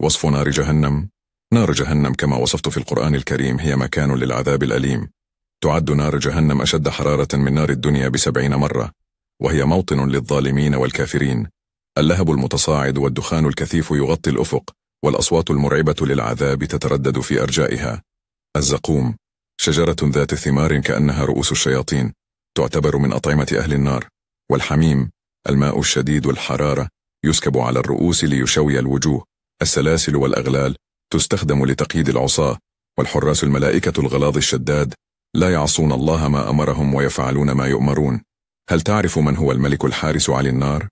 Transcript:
وصف نار جهنم نار جهنم كما وصفت في القرآن الكريم هي مكان للعذاب الأليم تعد نار جهنم أشد حرارة من نار الدنيا بسبعين مرة وهي موطن للظالمين والكافرين اللهب المتصاعد والدخان الكثيف يغطي الأفق والأصوات المرعبة للعذاب تتردد في أرجائها الزقوم شجرة ذات ثمار كأنها رؤوس الشياطين تعتبر من أطعمة أهل النار والحميم الماء الشديد الحرارة يسكب على الرؤوس ليشوي الوجوه السلاسل والأغلال تستخدم لتقييد العصاة والحراس الملائكة الغلاظ الشداد لا يعصون الله ما أمرهم ويفعلون ما يؤمرون هل تعرف من هو الملك الحارس على النار؟